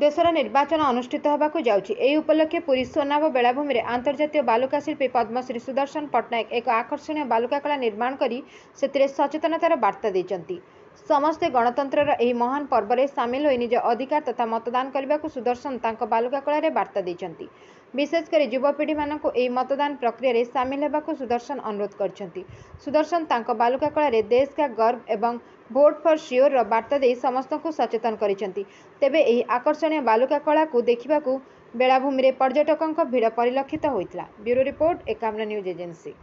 ଦେଶର ନିର୍ବାଚନ ଅନୁଷ୍ଠିତ ହେବାକୁ ଯାଉଛି ଏହି ଉପଲକ୍ଷେ ପୁରୀ ସୋନାବ ବେଳାଭୂମିରେ ଆନ୍ତର୍ଜାତୀୟ ବାଲୁକା ଶିଳ୍ପୀ ପଦ୍ମଶ୍ରୀ ସୁଦର୍ଶନ ପଟ୍ଟନାୟକ ଏକ ଆକର୍ଷଣୀୟ ବାଲୁକା କଳା ନିର୍ମାଣ କରି ସେଥିରେ ସଚେତନତାର ବାର୍ତ୍ତା ଦେଇଛନ୍ତି ସମସ୍ତେ ଗଣତନ୍ତ୍ରର ଏହି ମହାନ ପର୍ବରେ ସାମିଲ ହୋଇ ନିଜ ଅଧିକାର ତଥା ମତଦାନ କରିବାକୁ ସୁଦର୍ଶନ ତାଙ୍କ ବାଲୁକା କଳାରେ ବାର୍ତ୍ତା ଦେଇଛନ୍ତି ବିଶେଷ କରି ଯୁବପିଢ଼ିମାନଙ୍କୁ ଏହି ମତଦାନ ପ୍ରକ୍ରିୟାରେ ସାମିଲ ହେବାକୁ ସୁଦର୍ଶନ ଅନୁରୋଧ କରିଛନ୍ତି ସୁଦର୍ଶନ ତାଙ୍କ ବାଲୁକା କଳାରେ ଦେଶ କା ଗର୍ବ ଏବଂ ଭୋଟ୍ ଫର୍ ସିଓର୍ର ବାର୍ତ୍ତା ଦେଇ ସମସ୍ତଙ୍କୁ ସଚେତନ କରିଛନ୍ତି ତେବେ ଏହି ଆକର୍ଷଣୀୟ ବାଲୁକା କଳାକୁ ଦେଖିବାକୁ ବେଳାଭୂମିରେ ପର୍ଯ୍ୟଟକଙ୍କ ଭିଡ଼ ପରିଲକ୍ଷିତ ହୋଇଥିଲା bureau report Ekamra news agency